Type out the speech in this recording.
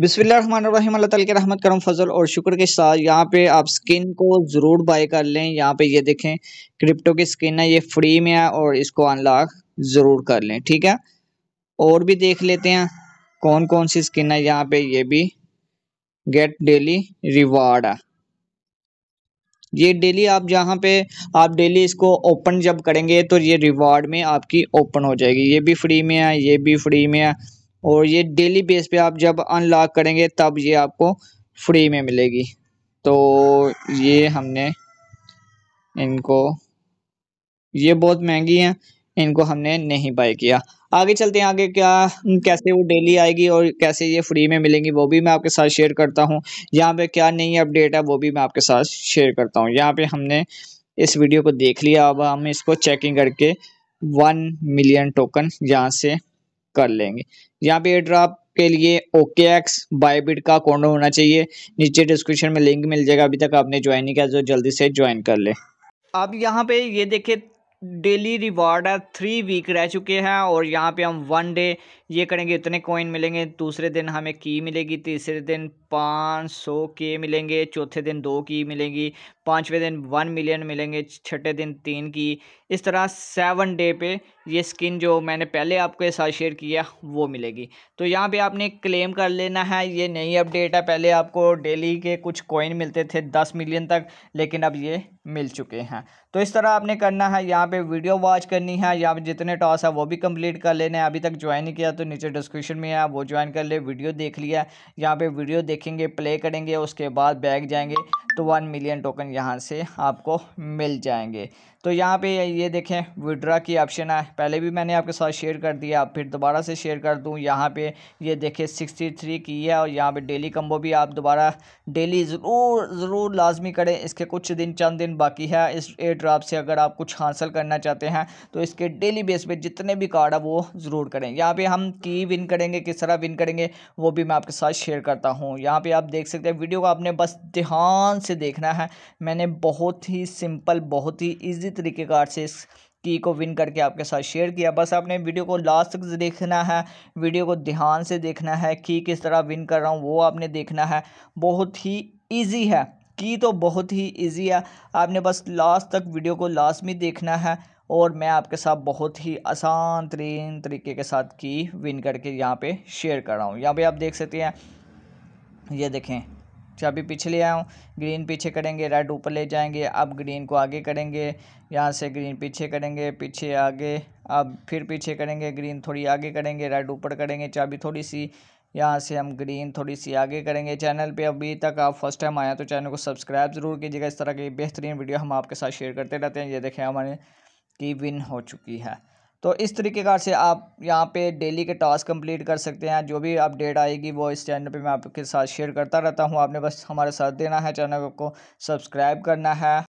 बिस्मिल्लाम तल के रहमत करम फजल और शुक्र के साथ यहाँ पे आप स्किन को ज़रूर बाय कर लें यहाँ पे ये देखें क्रिप्टो की स्किन है ये फ्री में है और इसको अनलॉक ज़रूर कर लें ठीक है और भी देख लेते हैं कौन कौन सी स्किन है यहाँ पे ये भी गेट डेली रिवार्ड है ये डेली आप जहाँ पे आप डेली इसको ओपन जब करेंगे तो ये रिवार्ड में आपकी ओपन हो जाएगी ये भी फ्री में है ये भी फ्री में है और ये डेली बेस पे आप जब अनलॉक करेंगे तब ये आपको फ्री में मिलेगी तो ये हमने इनको ये बहुत महंगी हैं इनको हमने नहीं बाई किया आगे चलते हैं आगे क्या कैसे वो डेली आएगी और कैसे ये फ्री में मिलेंगी वो भी मैं आपके साथ शेयर करता हूँ यहाँ पे क्या नई अपडेट है वो भी मैं आपके साथ शेयर करता हूँ यहाँ पे हमने इस वीडियो को देख लिया अब हम इसको चेकिंग करके वन मिलियन टोकन यहाँ से कर लेंगे यहाँ पे एड्रॉप के लिए ओके एक्स बायबिट का कोडो होना चाहिए नीचे डिस्क्रिप्शन में लिंक मिल जाएगा अभी तक आपने ज्वाइन नहीं किया जो तो जल्दी से ज्वाइन कर ले अब यहाँ पे ये देखिए डेली रिवॉर्ड है थ्री वीक रह चुके हैं और यहाँ पे हम वन डे ये करेंगे इतने कॉइन मिलेंगे दूसरे दिन हमें की मिलेगी तीसरे दिन पाँच सौ के मिलेंगे चौथे दिन दो की मिलेंगी पाँचवें दिन वन मिलियन मिलेंगे छठे दिन तीन की इस तरह सेवन डे पे ये स्किन जो मैंने पहले आपको साथ शेयर किया वो मिलेगी तो यहाँ पे आपने क्लेम कर लेना है ये नई अपडेट है पहले आपको डेली के कुछ कॉइन मिलते थे दस मिलियन तक लेकिन अब ये मिल चुके हैं तो इस तरह आपने करना है यहाँ पे वीडियो वॉच करनी है यहाँ पर जितने टॉस है वो भी कंप्लीट कर लेने अभी तक ज्वाइन नहीं किया तो तो नीचे डिस्क्रिप्शन में है वो ज्वाइन कर ले वीडियो देख लिया यहाँ पे वीडियो देखेंगे प्ले करेंगे उसके बाद बैग जाएंगे तो वन मिलियन टोकन यहाँ से आपको मिल जाएंगे तो यहाँ पे ये देखें विड्रा की ऑप्शन है पहले भी मैंने आपके साथ शेयर कर दिया आप फिर दोबारा से शेयर कर दूँ यहाँ पे ये देखें सिक्सटी थ्री की है और यहाँ पे डेली कम्बो भी आप दोबारा डेली ज़रूर ज़रूर लाजमी करें इसके कुछ दिन चंद दिन बाकी है इस एयर ड्राप से अगर आप कुछ हासिल करना चाहते हैं तो इसके डेली बेस पर जितने भी कार्ड है वो ज़रूर करें यहाँ पर हम की विन करेंगे किस तरह विन करेंगे वो भी मैं आपके साथ शेयर करता हूँ यहाँ पर आप देख सकते हैं वीडियो को आपने बस ध्यान से देखना है मैंने बहुत ही सिंपल बहुत ही ईजी तरीके का से इस की को विन करके आपके साथ शेयर किया बस आपने वीडियो को लास्ट तक देखना है वीडियो को ध्यान से देखना है की किस तरह विन कर रहा हूँ वो आपने देखना है बहुत ही ईजी है की तो बहुत ही ईजी है आपने बस लास्ट तक वीडियो को लास्ट में देखना है और मैं आपके साथ बहुत ही आसान तरीन तरीके के साथ की विन करके यहाँ पे शेयर कर रहा हूँ यहाँ पे आप देख सकते हैं ये देखें चाबी पीछे ले आऊँ ग्रीन पीछे करेंगे रेड ऊपर ले जाएंगे अब ग्रीन को आगे करेंगे यहाँ से ग्रीन पीछे करेंगे पीछे आगे अब फिर पीछे करेंगे ग्रीन थोड़ी आगे करेंगे रेड ऊपर करेंगे चाबी थोड़ी सी यहाँ से हम ग्रीन थोड़ी सी आगे करेंगे चैनल पे अभी तक आप फर्स्ट टाइम हैं तो चैनल को सब्सक्राइब ज़रूर कीजिएगा इस तरह की बेहतरीन वीडियो हम आपके साथ शेयर करते रहते हैं ये देखें हमारे की विन हो चुकी है तो इस तरीके का से आप यहाँ पे डेली के टास्क कंप्लीट कर सकते हैं जो भी अपडेट आएगी वो इस चैनल पे मैं आपके साथ शेयर करता रहता हूँ आपने बस हमारे साथ देना है चैनल को सब्सक्राइब करना है